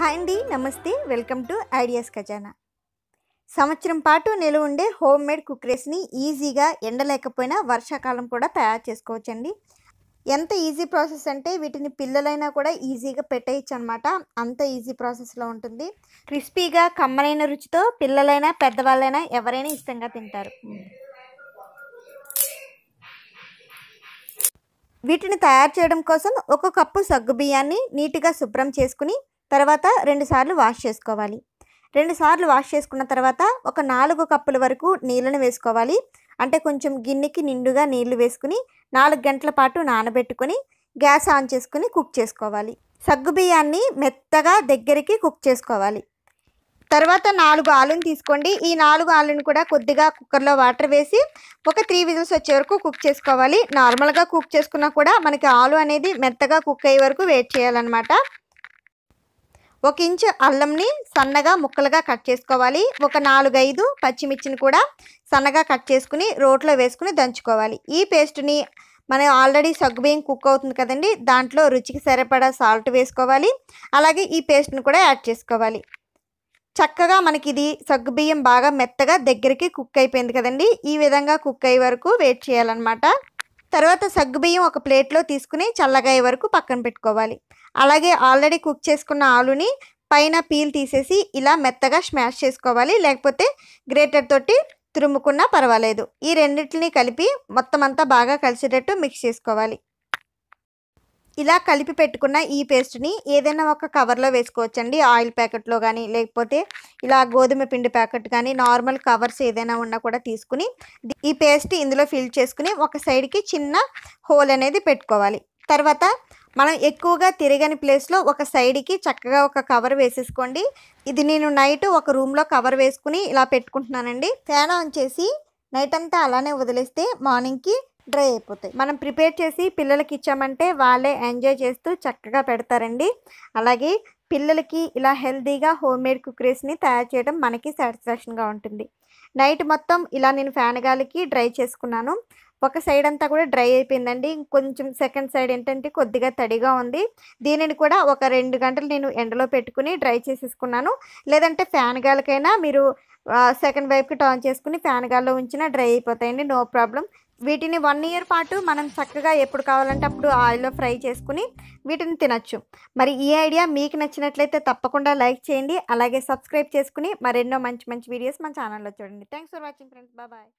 hi అండి నమస్తే welcome to ideas ఖజానా సంవత్సరం పాటు నిలువ ఉండే హోమ్ మేడ్ కుక్రీస్ని ఈజీగా ఎండలేకపోయినా వర్షాకాలం కూడా తయారు చేసుకోవచ్చండి ఎంత ఈజీ ప్రాసెస్ అంటే వీటిని పిల్లలైనా కూడా ఈజీగా పెట్టేయచ్చు అనమాట అంత ఈజీ ప్రాసెస్లో ఉంటుంది క్రిస్పీగా కమ్మలైన రుచితో పిల్లలైనా పెద్దవాళ్ళైనా ఎవరైనా ఇష్టంగా తింటారు వీటిని తయారు చేయడం కోసం ఒక కప్పు సగ్గుబియ్యాన్ని నీట్గా శుభ్రం చేసుకుని తర్వాత రెండుసార్లు వాష్ చేసుకోవాలి రెండుసార్లు వాష్ చేసుకున్న తర్వాత ఒక నాలుగు కప్పుల వరకు నీళ్ళను వేసుకోవాలి అంటే కొంచెం గిన్నెకి నిండుగా నీళ్లు వేసుకుని నాలుగు గంటల పాటు నానబెట్టుకొని గ్యాస్ ఆన్ చేసుకుని కుక్ చేసుకోవాలి సగ్గుబియ్యాన్ని మెత్తగా దగ్గరికి కుక్ చేసుకోవాలి తర్వాత నాలుగు ఆలుని తీసుకోండి ఈ నాలుగు ఆలుని కూడా కొద్దిగా కుక్కర్లో వాటర్ వేసి ఒక త్రీ విజిల్స్ వచ్చే వరకు కుక్ చేసుకోవాలి నార్మల్గా కుక్ చేసుకున్నా కూడా మనకి ఆలు అనేది మెత్తగా కుక్ అయ్యే వరకు వెయిట్ చేయాలన్నమాట ఒక ఇంచు అల్లంని సన్నగా ముక్కలుగా కట్ చేసుకోవాలి ఒక నాలుగైదు పచ్చిమిర్చిని కూడా సన్నగా కట్ చేసుకుని రోట్లో వేసుకుని దంచుకోవాలి ఈ పేస్ట్ని మనం ఆల్రెడీ సగ్గుబియ్యం కుక్ అవుతుంది కదండి దాంట్లో రుచికి సరిపడా సాల్ట్ వేసుకోవాలి అలాగే ఈ పేస్ట్ని కూడా యాడ్ చేసుకోవాలి చక్కగా మనకి ఇది సగ్గుబియ్యం బాగా మెత్తగా దగ్గరికి కుక్ అయిపోయింది కదండి ఈ విధంగా కుక్ అయ్యే వరకు వెయిట్ చేయాలన్నమాట తర్వాత సగ్గుబియ్యం ఒక ప్లేట్లో తీసుకుని చల్లగా వరకు పక్కన పెట్టుకోవాలి అలాగే ఆల్రెడీ కుక్ చేసుకున్న ఆలుని పైన పీల్ తీసేసి ఇలా మెత్తగా స్మాష్ చేసుకోవాలి లేకపోతే గ్రేటర్ తోటి తురుముకున్నా పర్వాలేదు ఈ రెండింటిని కలిపి మొత్తం అంతా బాగా కలిసేటట్టు మిక్స్ చేసుకోవాలి ఇలా కలిపి పెట్టుకున్న ఈ పేస్ట్ని ఏదైనా ఒక కవర్లో వేసుకోవచ్చండి ఆయిల్ ప్యాకెట్లో కానీ లేకపోతే ఇలా గోధుమ పిండి ప్యాకెట్ కానీ నార్మల్ కవర్స్ ఏదైనా ఉన్నా కూడా తీసుకుని ఈ పేస్ట్ ఇందులో ఫిల్ చేసుకుని ఒక సైడ్కి చిన్న హోల్ అనేది పెట్టుకోవాలి తర్వాత మనం ఎక్కువగా తిరగని ప్లేస్లో ఒక సైడ్కి చక్కగా ఒక కవర్ వేసేసుకోండి ఇది నేను నైట్ ఒక రూమ్లో కవర్ వేసుకుని ఇలా పెట్టుకుంటున్నానండి ఫ్యాన్ ఆన్ చేసి నైట్ అంతా అలానే వదిలేస్తే మార్నింగ్కి డ్రై అయిపోతాయి మనం ప్రిపేర్ చేసి పిల్లలకి ఇచ్చామంటే వాళ్ళే ఎంజాయ్ చేస్తూ చక్కగా పెడతారండి అలాగే పిల్లలకి ఇలా హెల్తీగా హోమ్ మేడ్ కుక్రీస్ని తయారు చేయడం మనకి సాటిస్ఫాక్షన్గా ఉంటుంది నైట్ మొత్తం ఇలా నేను ఫ్యాన్ గాలికి డ్రై చేసుకున్నాను ఒక సైడ్ అంతా కూడా డ్రై అయిపోయిందండి కొంచెం సెకండ్ సైడ్ ఏంటంటే కొద్దిగా తడిగా ఉంది దీనిని కూడా ఒక రెండు గంటలు నేను ఎండలో పెట్టుకుని డ్రై చేసేసుకున్నాను లేదంటే ఫ్యాన్ గాలికైనా మీరు సెకండ్ వైపుకి టర్న్ చేసుకుని ఫ్యాన్ గాల్లో ఉంచినా డ్రై అయిపోతాయండి నో ప్రాబ్లం వీటిని వన్ ఇయర్ పాటు మనం చక్కగా ఎప్పుడు కావాలంటే అప్పుడు ఆయిల్లో ఫ్రై చేసుకుని వీటిని తినచ్చు మరి ఈ ఐడియా మీకు నచ్చినట్లయితే తప్పకుండా లైక్ చేయండి అలాగే సబ్స్క్రైబ్ చేసుకుని మరెన్నో మంచి మంచి వీడియోస్ మన ఛానల్లో చూడండి thanks for watching friends bye